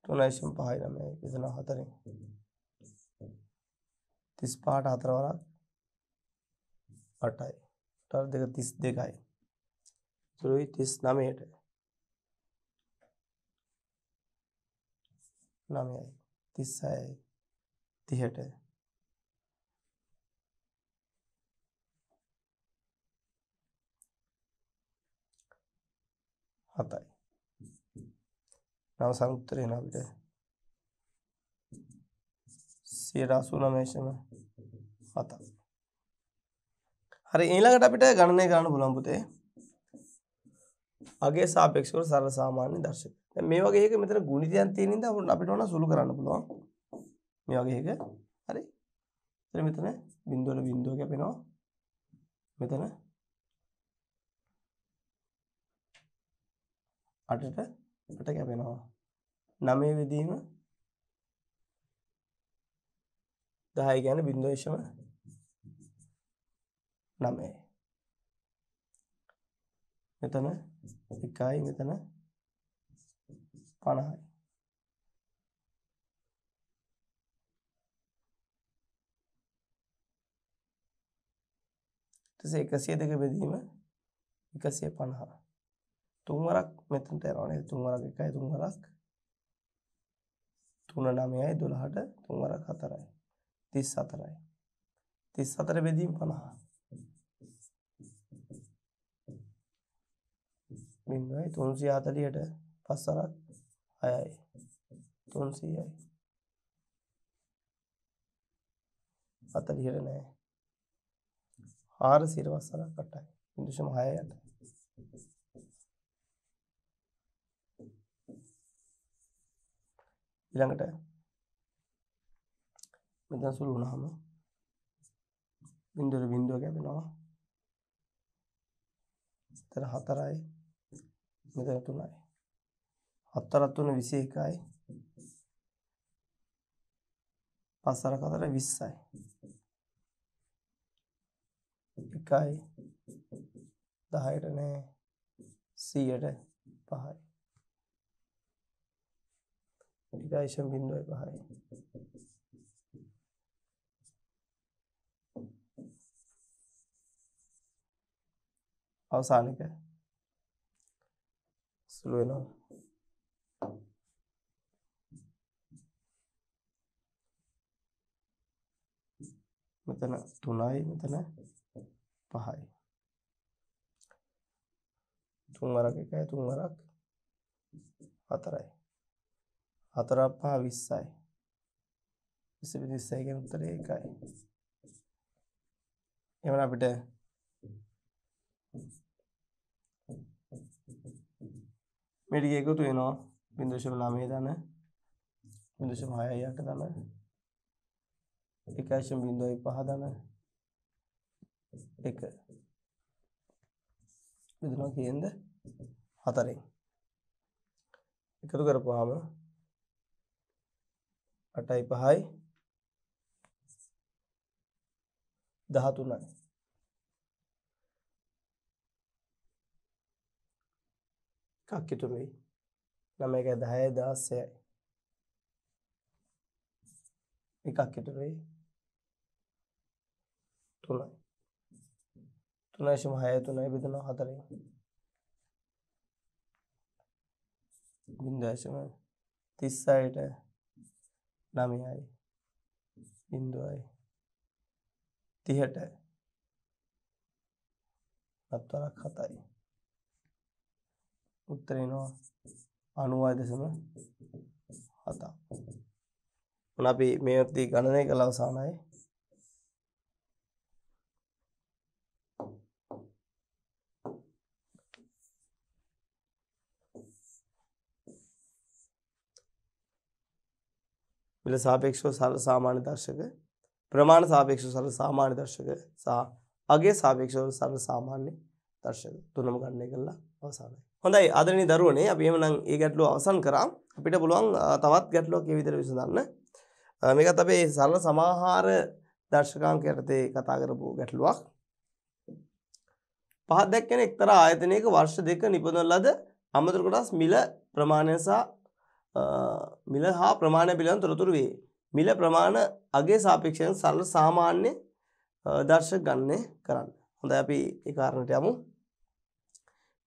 තුනයි සිම් පහයි නමයි විසන හතරින් තිස් පහට හතරවරක් අටයි ටර් දෙක තිස් දෙකයි තුරුයි තිස් නමයට නමයයි තිස්සයි තිහට හතයි නව සංුත්තරය නවිට සියට අසු නමේශම හතක් හරි ඊළඟට අපිට ගණනය කරන්න පුළුවන් පුතේ. අගේ සාපේක්ෂව සරල සාමාන්‍ය දර්ශක. දැන් මේ වගේ එක මෙතන ගුණිතයන් තියෙන ඉඳ අපිට ඕන සුළු කරන්න පුළුවන්. මේ වගේ එක. හරි. එතන මෙතන බිංදුවල බිංදුව කැපෙනවා. මෙතන අටට අට කැපෙනවා නමේ විදීම දහය ගැන බින්දේශම 9. මෙතන 1යි මෙතන 50යි. ඊටසේ 102 බෙදීම 150. තුන් වරක් මෙතනට යනවා නේද? තුන් වරක් 1යි තුන් වරක් 3 9යි 12ට තුන් වරක් 4යි. 34යි. 34 බෙදීම 50. බිඳුවයි 340ට 5 සරක් 6යි 300යි 40ට නෑ 400ට 5 සරක් 8යි 0.6 යට ඊළඟට මෙතන සුළු වුණාම බින්දුවට බින්දුව කැපෙනවා එතන 4යි මෙතන 3යි 7 3 21යි 5 අර 4 20යි 1යි 10ට නෑ 100ට 5යි 1.05යි අවසානික සුළු වෙනවා. මෙතන 3යි මෙතන 5යි. තුන් වරක් එකයි තුන් වරක් හතරයි. හතරක් පහ 20යි. 20 20යි කියන උත්තරේ එකයි. එහෙනම් අපිට මේ ටික එකතු වෙනවා 0.9 දන 0.68 දන 1.05 දන 1 බෙදනවා කීයෙන්ද 4ෙන් එකතු කරපුවාම 8යි 5යි 13යි එකක් ඉතුරු වෙයි. 9 1 10 16යි. එකක් ඉතුරු වෙයි. 3යි. 3.6 3යි බෙදෙනවා 4යි. 0.36ට 9යි. 0යි. 30ට අත්තරක් 7යි. උත්තරේනවා අනුවයි දෙසම හතා ඔන්න අපි මේ ඔත්ති ගණනය කළ අවසානයි මිල සාපේක්ෂව සරල සාමාන්‍ය දර්ශක ප්‍රමාණ සාපේක්ෂව සරල සාමාන්‍ය දර්ශක සහ අගේ සාපේක්ෂව සරල සාමාන්‍ය දර්ශක තුනම ගණනය කළා අවසානයි හොඳයි අදරනි දරුවනේ අපි එහෙමනම් ඒ ගැටලුව අවසන් කරා. අපිට පුළුවන් තවත් ගැටලුවක් ඒ විදිහට විසඳන්න. මේකත් අපේ සරල සමාහාර දර්ශකාංක යටතේ කතා කරපු ගැටලුවක්. පහත් දැක්කෙන එක්තරා ආයතනයක වර්ෂ දෙක නිපදවන ලද අමතර කොටස් මිල ප්‍රමාණය සහ මිල හා ප්‍රමාණය පිළිබඳ තොරතුරු වේ. මිල ප්‍රමාණ අගේ සාපේක්ෂයෙන් සරල සාමාන්‍ය දර්ශක ගන්නේ කරන්න. හොඳයි අපි ඒ කාරණට යමු.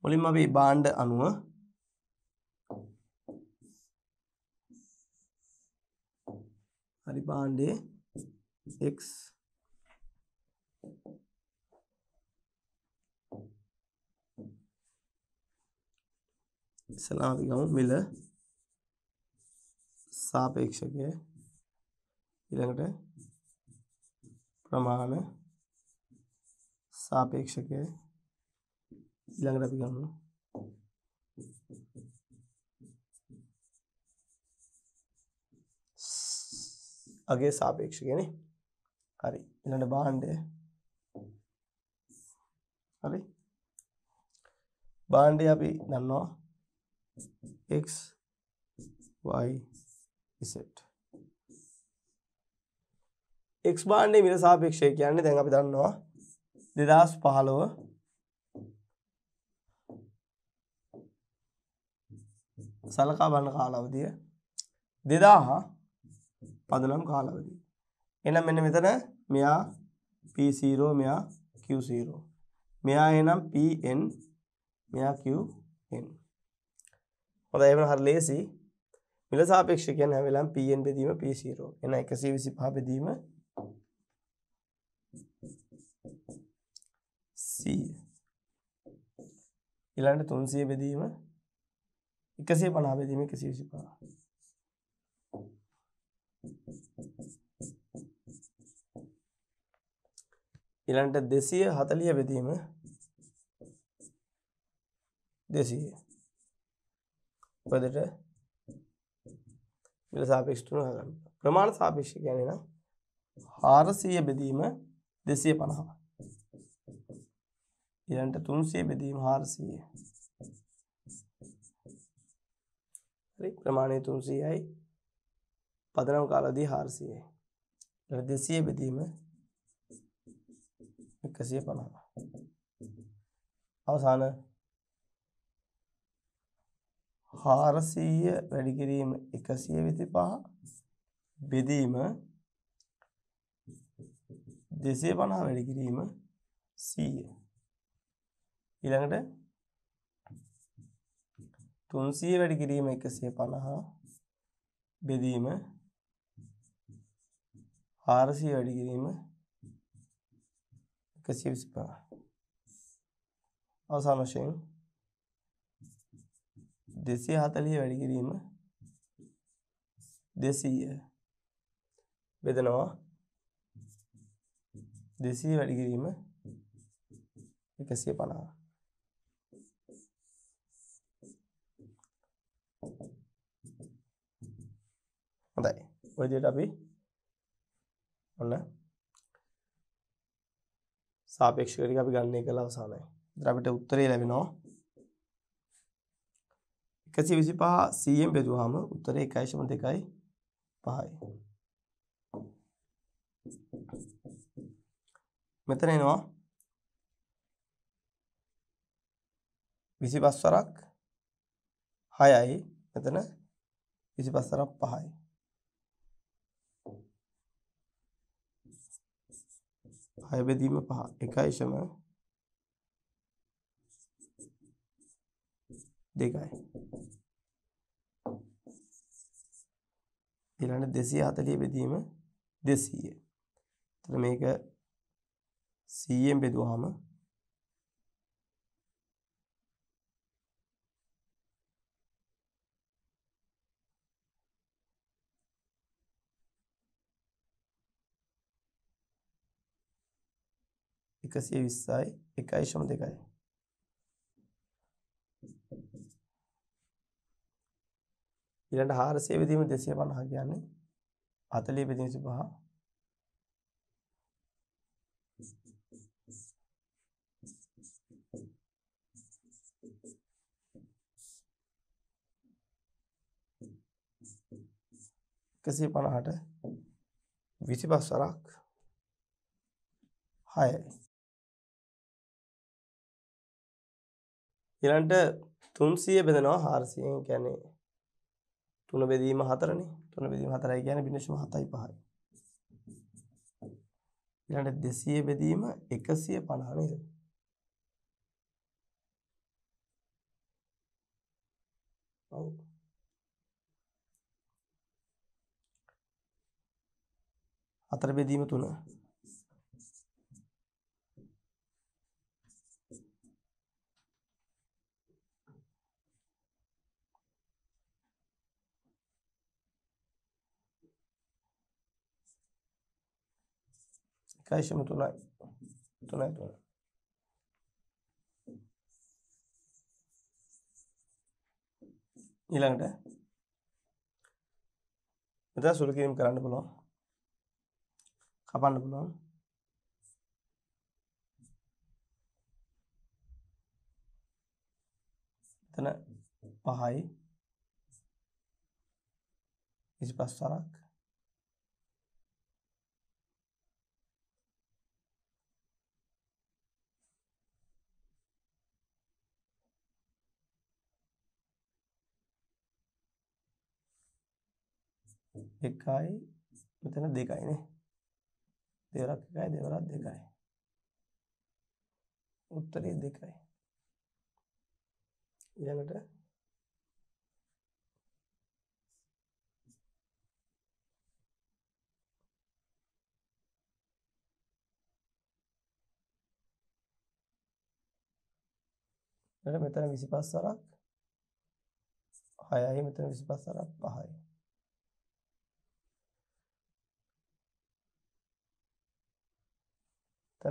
මුලින්ම අපි භාණ්ඩ අණුව හරි භාණ්ඩේ x ඉස්සලා අපි ගමු මිල සාපේක්ෂකය ඊළඟට ප්‍රමාණ සාපේක්ෂකය ඊළඟට අපි ගමු අගේ සාපේක්ෂ කියන්නේ හරි ඊළඟ භාණ්ඩය හරි භාණ්ඩය අපි දන්නවා x y z x භාණ්ඩයේ මිල සාපේක්ෂය කියන්නේ දැන් අපි දන්නවා 2015 සලකා බලන කාලාවදිය දෙදාහ පදනම් කාලාවදී. එනම් මෙන්න මෙතන මෙයා P0 මෙයා Q0. මෙයා එනම් Pn මෙයා Qn. හොඳයි එහෙනම් හරි ලේසි. මිල සාපේක්ෂකයන් හැම වෙලාවෙම Pn බෙදීම P0. එන 125 බෙදීම C. ඊළඟට 300 බෙදීම එකසේ පනාාවදීම එක සිවිසි පා ඉලන්ට දෙසිය හතලිය බෙදීම දෙසිය පදට මිල සාපේක්ෂටන හගන්න ප්‍රමාණ සාපේක්ෂ ගැනෙන හාරසය බෙදීම දෙසිය පණහා ඉලන්ට තුන්සේ බෙදීම හාරසීය සූත්‍රයේ ප්‍රමාණය 300යි පදනම් කාලදී 400යි. ඊට 200 බෙදීම 150. අවසාන 400 වැඩි කිරීම 125 බෙදීම 250 වැඩි කිරීම 100 ඊළඟට 300 වැඩි කිරීම 150 බෙදීම 400 වැඩි කිරීම 125 අවසාන වශයෙන් 240 වැඩි කිරීම 200 බෙදනවා 200 වැඩි කිරීම 150 හොඳයි. ඔය විදිහට අපි ඔන්න සාපේක්ෂක ටික අපි ගන්න එක අවසానයි. ඉතින් අපිට උත්තරේ ලැබෙනවා 125 100ෙන් බෙදුවාම උත්තරේ 1.2යි 5යි. මෙතන එනවා 25 වරක් 6යි. මෙතන 25 වරක් 5යි. පය බෙදීම පහ එකයි සම දෙකයි ඊළඟ 240 බෙදීම 200 එතන මේක 100ෙන් බෙදුවාම එකසිය විස්සයි එකයි ශම දෙකයි ඊළඟ හාරසිය බෙදීම දෙසිය පණහ කියන්නේ අතලිය බෙදීම සිපහ එකසිය පණහට විසි පස් වරක් හයයි ඊළඟට 300 බෙදනවා 400 කියන්නේ 3 බෙදීම 4නේ. 3 බෙදීම 4යි කියන්නේ බිනශම 7යි 5යි. ඊළඟට 200 බෙදීම 150 නේද? ඔව්. හතර බෙදීම 3. එකයිශම තුළයි තුළයි තුළ ඊළඟට මෙත සුළුකිරීම කරන්න පුළුවන් කපන්න පුළුවන් එතන පහයි 25 තරක් इकाई मतलब देखाई ने देवरा देखाई देवरा देखाई उत्तरी देखाई यानी मित्र विशिपा सरक हाई मित्र विशिपा सरक पहाई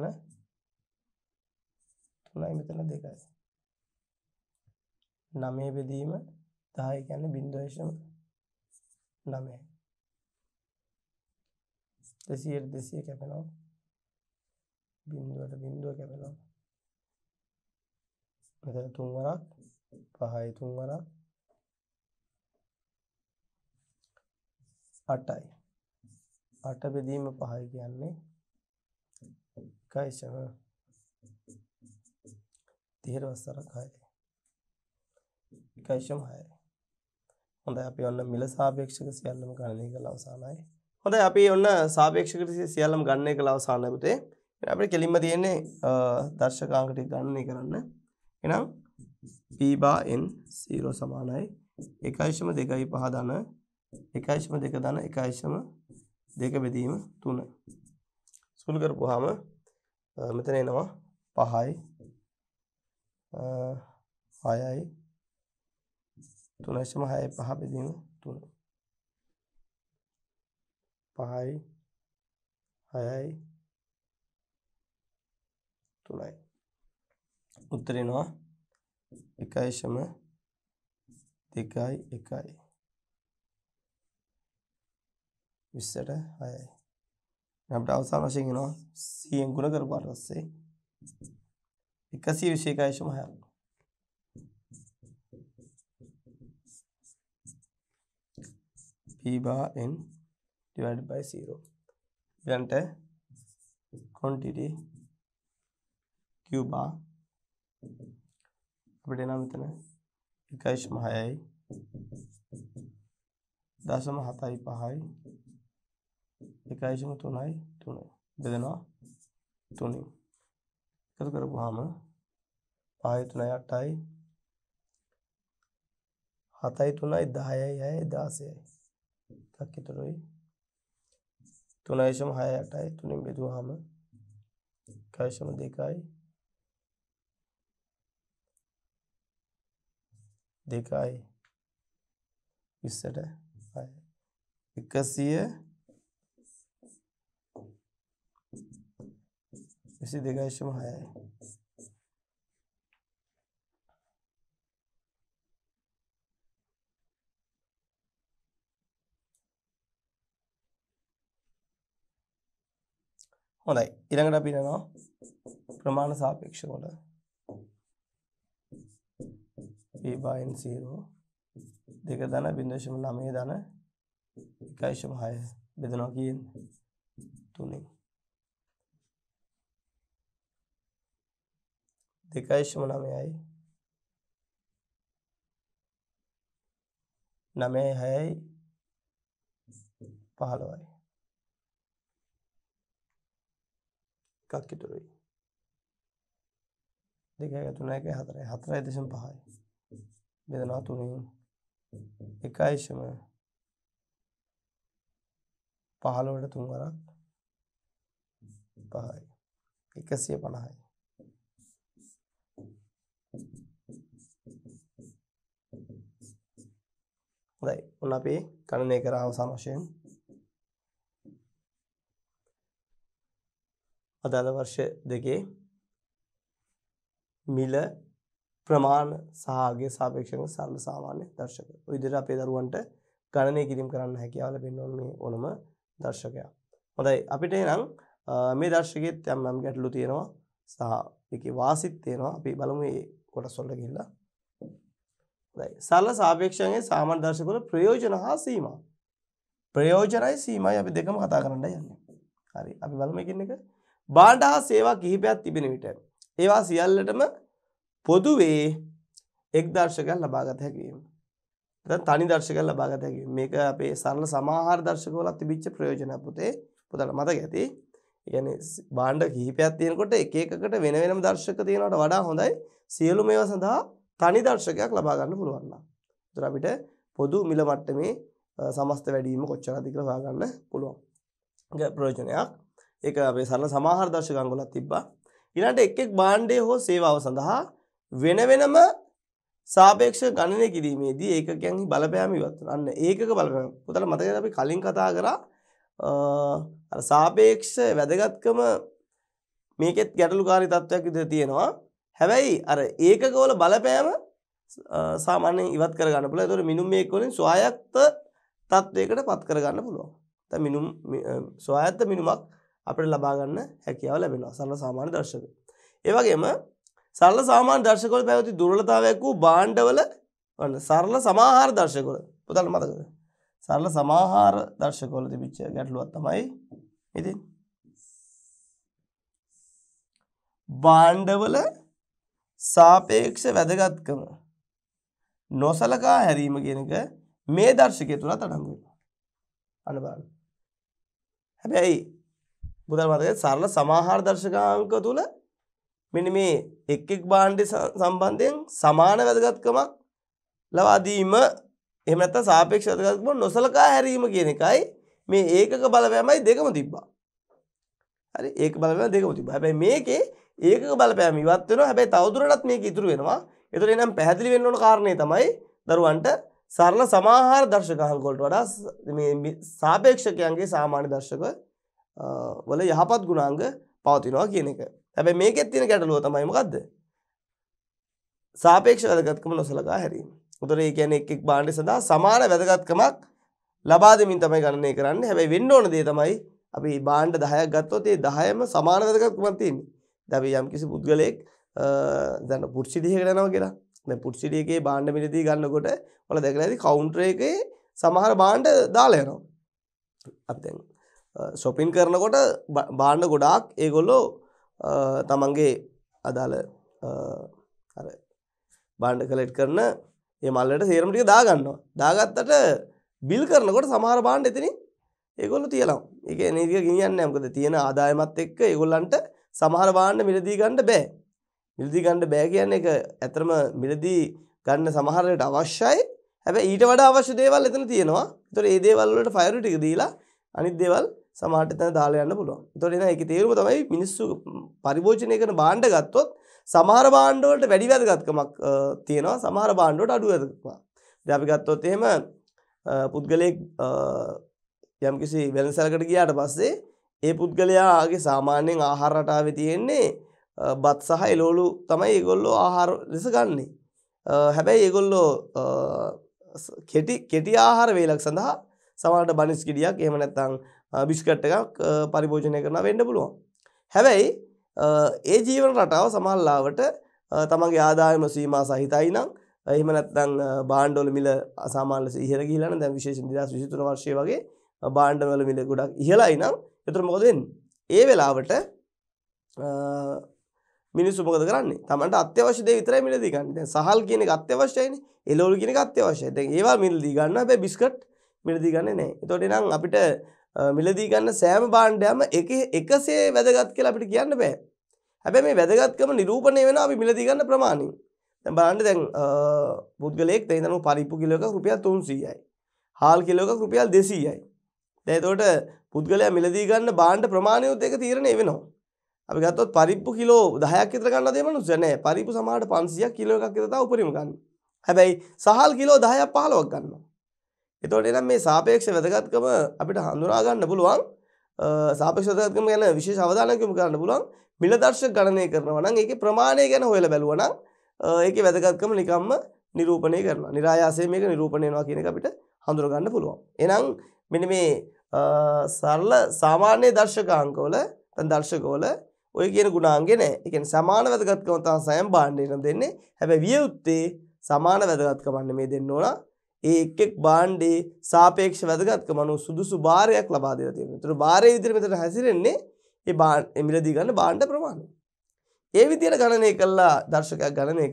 මෙතන 3යි මෙතන 2යි 9 බෙදීම 10 කියන්නේ 0.9 දෙසියට දෙසිය කැපෙනවා බින්දුවට බින්දුව කැපෙනවා මෙතන තුන් වරක් පහයි තුන් වරක් අටයි අට බෙදීම පහයි කියන්නේ කායිෂව තීරවස්සරක් හයයි. කායිෂම හයයි. හොඳයි අපි ඔන්න මිල සාපේක්ෂක සියල්ලම ගණනය කළා අවසానයි. හොඳයි අපි ඔන්න සාපේක්ෂක සියල්ලම ගණනය කළා අවසానයි පුතේ. අපිට කෙලින්ම තියෙන්නේ දර්ශකාංක ටික ගණනය කරන්න. එහෙනම් p bar n 0 සමානයි 1.25 ධන 1.2 ධන 1.2 බෙදීම 3. සුළු කරපුවාම මෙතන එනවා පහයි හයයි තුනශම හය පහ බෙදීම තුන පහයි හයයි තුනයි උත්තරෙනවා එකයිශම දෙකයි එකයි විස්සට හයයි අපිට අවසාන වශයෙන් එනවා 100ෙන් ගුණ කරපාට පස්සේ 121.6ක් p bar n divided by 0 ඊළඟට quantity q bar අපිට එනවා මෙතන 1.6යි දශම 7යි 5යි දෙකයිසිම තුනයි තුන බෙදෙනවා තුනින් එකතු කරපුහාම පාය තුනයි අටයි හතයි තුනයි දායයි යයි දාසයයි එකක් ඉතුරුයි තුනයිශම හය අටයි තුනින් බෙදුවහම එකයිශම දෙකයි දෙකයි විස්සට එකසිය විසි දෙකයිශම හයයි හොඳයි ඉළඟට අපිරනවා ප්‍රමාණ සාපේක්ෂ වල පබන් 0 දෙක දන බිදශම නමේ දන එකයිශම හය බෙදනවා කියන්නේ තුනෙන් දෙකයිශ්ම නමයයි නමය හැයි පහළවයි එකක් ඉතුරුයි දෙක තුන එක හතරයි හතරයි දෙශම් පහයි බෙදනා තුනින් එකයිශම පහළොවට තුන්වරක් පහයි එකසිය පණහයි ඔන්න අපි ගණනය කරා අවසාන වශයෙන් අදාළ වර්ෂ දෙකේ මිල ප්‍රමාණ සහ අගය සාපේක්ෂව සරල සාමාන්‍ය දර්ශක. ඔය විදිහට අපේ දරුවන්ට ගණනය කිරීම කරන්න හැකියාව ලැබෙන්න ඕන මේ ඕනම දර්ශකයක්. හොඳයි අපිට එහෙනම් මේ දර්ශකයේත් යම් යම් ගැටලු තියෙනවා සහ ඒකේ වාසිත් තියෙනවා. අපි බලමු මේ කොටස් වලට ගිහිල්ලා හොඳයි. සරල සාපේක්ෂයන්ගේ සාමාන්‍ය දර්ශක වල ප්‍රයෝජන හා සීමා. ප්‍රයෝජනයි සීමයි අපි දෙකම කතා කරන්න යන්නේ. හරි. අපි බලමු එකින් එක. භාණ්ඩ හා සේවා කිහිපයක් තිබෙන විට ඒවා සියල්ලටම පොදුවේ එක් දර්ශකයක් ලබාගත හැකි වීම. නැත්නම් තනි දර්ශකයක් ලබාගත හැකි වීම. මේක අපේ සරල සමාහාර දර්ශක වල තිබිච්ච ප්‍රයෝජනය පුතේ. පුතාලට මතක ඇති. ඒ කියන්නේ භාණ්ඩ කිහිපයක් තියෙනකොට එක එකකට වෙන වෙනම දර්ශක තියෙනවට වඩා හොඳයි සියලුම ඒවා සඳහා තනි දර්ශකයක් ලබා ගන්න පුළුවන් නම්. ඒතර අපිට පොදු මිල මට්ටමේ සමස්ත වැඩිම කොච්චරද කියලා හොයාගන්න පුළුවන්. ඒක ප්‍රයෝජනයක්. ඒක අපේ සරල සමාහාර දර්ශක අංගවලත් තිබ්බා. ඊළඟට එක් එක් භාණ්ඩය හෝ සේවාව සඳහා වෙන වෙනම සාපේක්ෂ ගණනය කිරීමේදී ඒකකයන්හි බලපෑම ඉවත් වෙනවා. අන්න ඒකක බලපෑම. පුතල මතකද අපි කලින් කතා කරා අර සාපේක්ෂ වැදගත්කම මේකෙත් ගැටලුකාරී තත්ත්වයක් විදිහට තියෙනවා. හැබැයි අර ඒකකවල බලපෑම සාමාන්‍යයෙන් ඉවත් කරගන්න පුළුවන්. ඒතකොට මිනුම් මේක වලින් ස්වායත්ත තත්වයකට පත් කරගන්න පුළුවන්. දැන් මිනුම් ස්වායත්ත මිනුමක් අපිට ලබා ගන්න හැකියාව ලැබෙනවා සරල සාමාන්‍ය දර්ශක. ඒ වගේම සරල සාමාන්‍ය දර්ශකවල පැවති දුර්වලතාවයක් වූ භාණ්ඩවල වන්න සරල සමාහාර දර්ශකවල පුතන්න මතකද? සරල සමාහාර දර්ශකවල තිබිච්ච ගැටලුවක් තමයි. ඉතින් භාණ්ඩවල සාපේක්ෂ වැදගත්කම නොසලකා හැරීම කියන එක මේ දර්ශකයේ තුලත් අඩංගු වෙනවා. අන්න බලන්න. හැබැයි බුදුන් වහන්සේ සරල සමාහාර දර්ශකාංක තුල මෙන්න මේ එක් එක් භාණ්ඩ සම්බන්ධයෙන් සමාන වැදගත්කමක් ලබා දීම එහෙම නැත්නම් සාපේක්ෂ වැදගත්කම නොසලකා හැරීම කියන එකයි මේ ඒකක බලපෑමයි දෙකම තිබ්බා. හරි ඒක බලපෑම දෙකම තිබ්බා. හැබැයි මේකේ ඒක බලපෑම ඉවත් වෙනවා. හැබැයි තවදුරටත් මේක ඉතුරු වෙනවා. ඒතර එනම් පැහැදිලි වෙන්න ඕන කාරණේ තමයි දරුවන්ට සරල සමාහාර දර්ශක අංග වලට වඩා මේ සාපේක්ෂකයන්ගේ සාමාන්‍ය දර්ශක වල යහපත් ගුණාංග පවතිනවා කියන එක. හැබැයි මේකෙත් තියෙන ගැටලුව තමයි මොකද්ද? සාපේක්ෂ වැදගත්කම නොසලකා හැරීම. උතර ඒ කියන්නේ එක් එක් භාණ්ඩ සඳහා සමාන වැදගත්කමක් ලබා දෙමින් තමයි ගණනය කරන්නේ. හැබැයි වෙන්න ඕන දේ තමයි අපි භාණ්ඩ 10ක් ගත්තොත් ඒ 10ම සමාන වැදගත්කමක් තියෙන්නේ. දැන් අපි යම්කිසි පුද්ගලයෙක් දැන් පුට්සිඩියකට යනවා කියලා. දැන් පුට්සිඩියකේ භාණ්ඩ මිලදී ගන්නකොට ඔයාලා දැකලා ඇති කවුන්ටර් එකේ සමහර භාණ්ඩ දාලා යනවා. අපි දැන් shopping කරනකොට භාණ්ඩ ගොඩාක් ඒගොල්ලෝ තමන්ගේ අදාළ අර භාණ්ඩ කලෙක්ට් කරන ඒ මල්ලට සේරම ටික දාගන්නවා. දාගත්තට බිල් කරනකොට සමහර භාණ්ඩ එතනින් ඒගොල්ලෝ තියනවා. ඒක එන විදිහ ගිනියන්නේ නැහැ. මොකද තියෙන ආදායමත් එක්ක ඒගොල්ලන්ට සමහර වාහන මිලදී ගන්න බෑ. මිලදී ගන්න බෑ කියන්නේ ඒක ඇත්තම මිලදී ගන්න සමහරකට අවශ්‍යයි. හැබැයි ඊට වඩා අවශ්‍ය දේවල් එතන තියෙනවා. ඒතකොට මේ දේවල් වලට ෆයර් ටික දීලා අනිත් දේවල් සමහරට එතන දාලා යන්න පුළුවන්. ඒතකොට එහෙනම් ඒකේ තේරුම තමයි මිනිස්සු පරිභෝජනය කරන භාණ්ඩ ගත්තොත් සමහර භාණ්ඩ වලට වැඩි වැදගත්කමක් තියෙනවා. සමහර භාණ්ඩ වලට අඩු වැදගත්කමක්. දැන් අපි ගත්තොත් එහෙම පුද්ගලයෙක් යම්කිසි වෙළඳසැලකට ගියාට පස්සේ ඒ පුද්ගලයාගේ සාමාන්‍යයෙන් ආහාරටාව තියෙන්නේ බත් සහ එලෝලු තමයි ඒගොල්ලෝ ආහාර ලෙස ගන්නේ. හැබැයි ඒගොල්ලෝ කෙටි කෙටි ආහාර වේලක් සඳහා සමහරට බනිස් ගෙඩියක් එහෙම නැත්නම් බිස්කට් එකක් පරිභෝජනය කරනවා වෙන්න පුළුවන්. හැබැයි ඒ ජීවන රටාව සමහරලාවට තමන්ගේ ආදායම සීමා සහිතයි නම් එහෙම නැත්නම් භාණ්ඩවල මිල අසාමාන්‍ය ලෙස ඉහළ ගිහිලා නම් දැන් විශේෂයෙන් 2023 වර්ෂයේ වගේ භාණ්ඩවල මිල ගොඩක් ඉහළයි නම් එතකොට මොකද වෙන්නේ? ඒ වෙලාවට මිනිස්සු මොකද කරන්නේ? Tamanට අත්‍යවශ්‍ය දේ විතරයි මිලදී ගන්න. දැන් සහල් කියන එක අත්‍යවශ්‍යයිනේ. එළවලු කියන එක අත්‍යවශ්‍යයි. දැන් ඒවා මිලදී ගන්න හැබැයි බිස්කට් මිලදී ගන්නේ නැහැ. එතකොට එනං අපිට මිලදී ගන්න සෑම භාණ්ඩයක්ම එක එකසේ වැදගත් කියලා අපිට කියන්න බෑ. හැබැයි මේ වැදගත්කම නිරූපණය වෙනවා අපි මිලදී ගන්න ප්‍රමාණය. දැන් බලන්න දැන් පුද්ගලයෙක් දැන් හිතමු පරිප්පු කිලෝ එකක් රුපියල් 300යි. හාල් කිලෝ එකක් රුපියල් 200යි. දැන් එතකොට පුද්ගලයා මිලදී ගන්න බාණ්ඩ ප්‍රමාණයොත් ඒක තීරණය වෙනවා. අපි ගත්තොත් පරිප්පු කිලෝ 10ක් විතර ගන්නවද ඒ මනුස්සයා නෑ. පරිප්පු සමහරට 500ක් කිලෝ එකක් විතර තමයි උපරිම ගන්න. හැබැයි සහල් කිලෝ 10ක් 15ක් ගන්නවා. එතකොට එනම් මේ සාපේක්ෂ වැදගත්කම අපිට හඳුනා ගන්න පුළුවන්. සාපේක්ෂ වැදගත්කම ගැන විශේෂ අවධානයක් යොමු කරන්න පුළුවන්. මිල දර්ශක ගණනය කරනවා නම් ඒකේ ප්‍රමාණය ගැන හොයලා බලුවා නම් ඒකේ වැදගත්කම නිකම්ම නිරූපණය කරනවා. નિરાයාසයෙන් මේක නිරූපණය වෙනවා කියන එක අපිට හඳුර ගන්න පුළුවන්. එහෙනම් මෙන්න මේ සරල සාමාන්‍ය දර්ශකාංකවල නැත්නම් දර්ශකවල ඔය කියන ගුණාංගේ නැහැ. ඒ කියන්නේ සමාන වැදගත්කම තමයි සයම් භාණ්ඩේ නම් දෙන්නේ. හැබැයි විය යුත්තේ සමාන වැදගත්කම මේ දෙන්න ඕන. ඒ එක් එක් භාණ්ඩේ සාපේක්ෂ වැදගත්කම අනුව සුදුසු භාරයක් ලබා දෙලා තියෙනවා. ඒතර භාරයේ විදිහට මෙතන හැසිරෙන්නේ ඒ භාණ්ඩ මිලදී ගන්න භාණ්ඩ ප්‍රමාණය. ඒ විදිහට ගණනය කළා දර්ශකයක් ගණනය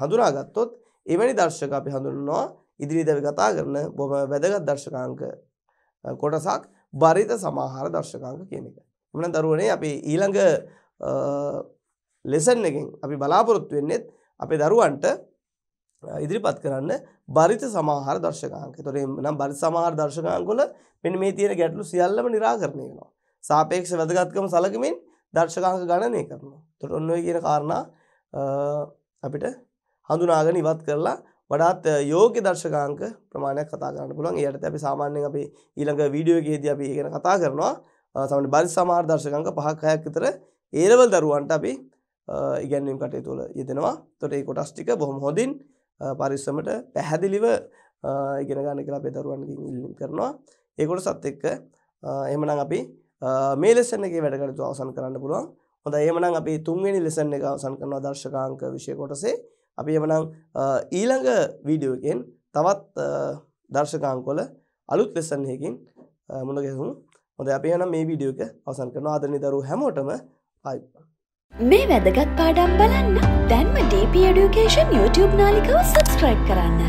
හඳුනාගත්තොත් එවැනි දර්ශක අපි හඳුන්වනවා ඉදිරියේදී කතා කරන බොහොම වැදගත් දර්ශකාංක කොටසක් බරිත සමාහාර දර්ශකාංග කියන එක. එමනම් දරුවනේ අපි ඊළඟ ලෙසන් එකෙන් අපි බලාපොරොත්තු වෙන්නේ අපේ දරුවන්ට ඉදිරිපත් කරන්න බරිත සමාහාර දර්ශකාංග. ඒතොර එනම් බරිත සමාහාර දර්ශකාංග වල මෙන්න මේ තියෙන ගැටලු සියල්ලම निराකරණය වෙනවා. සාපේක්ෂ වැදගත්කම සැලකමින් දර්ශකාංග ගණනය කරනවා. එතකොට ඔන්න ඔය කියන කාරණා අපිට හඳුනාගෙන ඉවත් කරලා වඩාත් යෝග්‍ය දර්ශකාංක ප්‍රමාණයක් කතා කරන්න පුළුවන්. ඒ යටතේ අපි සාමාන්‍යයෙන් අපි ඊළඟ වීඩියෝ එකේදී අපි ඒක ගැන කතා කරනවා. සමහර බරි සමහර දර්ශකාංක පහක් හයක් විතර ඒ ලෙවල් දරුවන්ට අපි ඉගැන්වීම් කටයුතු වල යෙදෙනවා. එතකොට මේ කොටස් ටික බොහොම හොඳින් පරිස්සමට පැහැදිලිව ඉගෙන ගන්න කියලා අපේ දරුවන්ගෙන් ඉල්ලීම් කරනවා. ඒ කොටසත් එක්ක එහෙමනම් අපි මේ ලෙසන් එකේ වැඩ කටයුතු අවසන් කරන්න පුළුවන්. හොඳයි එහෙමනම් අපි තුන්වෙනි ලෙසන් එක අවසන් කරනවා දර්ශකාංක විෂය කොටසේ. අපි එමනම් ඊළඟ වීඩියෝකෙන් තවත් දර්ශකාංකොල අලුත් ලෙසන්හයකින් මුණ ගැසුම් හොඳ අපේ නම් මේ වීඩියෝක අවසන් කරන ආදරනි දරු හැමෝටම අයි මේ වැදගත් පාඩම් බලන්න දැන්ම DP Education YouTube නාලිකව සබස්ක්‍රයිබ් කරන්න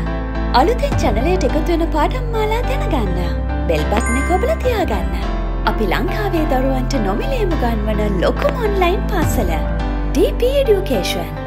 අලුතින් චැනලයට එකතු වෙන පාඩම් මාලා දැනගන්න බෙල්බත්න කොබල තියාගන්න අපි ලංකාවේ දරුවන්ට නොමිලේම ගන්වන ලොකුම ඔන්ලයින් පාසල DP Education